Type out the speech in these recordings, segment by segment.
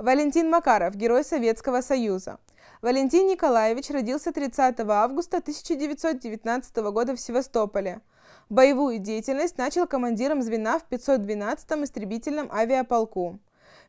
Валентин Макаров, Герой Советского Союза. Валентин Николаевич родился 30 августа 1919 года в Севастополе. Боевую деятельность начал командиром звена в 512-м истребительном авиаполку.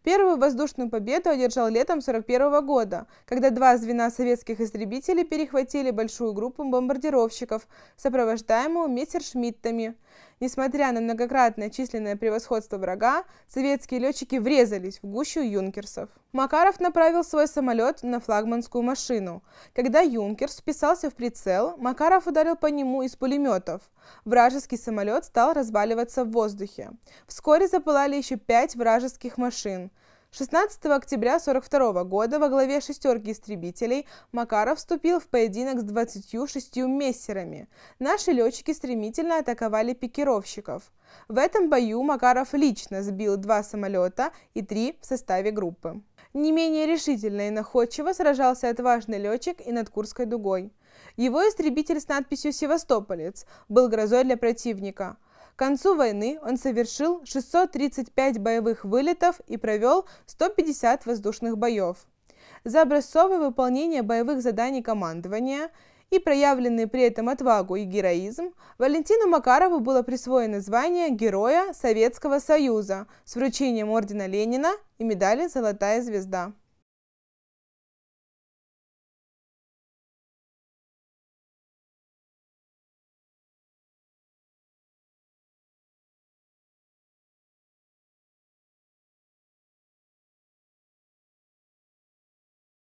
Первую воздушную победу одержал летом 1941 года, когда два звена советских истребителей перехватили большую группу бомбардировщиков, сопровождаемую Мессершмиттами. Несмотря на многократное численное превосходство врага, советские летчики врезались в гущу юнкерсов. Макаров направил свой самолет на флагманскую машину. Когда юнкерс вписался в прицел, Макаров ударил по нему из пулеметов. Вражеский самолет стал разваливаться в воздухе. Вскоре запылали еще пять вражеских машин. 16 октября 1942 года во главе «шестерки истребителей» Макаров вступил в поединок с 26 мессерами. Наши летчики стремительно атаковали пикировщиков. В этом бою Макаров лично сбил два самолета и три в составе группы. Не менее решительно и находчиво сражался отважный летчик и над Курской дугой. Его истребитель с надписью «Севастополец» был грозой для противника – концу войны он совершил 635 боевых вылетов и провел 150 воздушных боев. За образцовое выполнение боевых заданий командования и проявленные при этом отвагу и героизм, Валентину Макарову было присвоено звание Героя Советского Союза с вручением ордена Ленина и медали «Золотая звезда».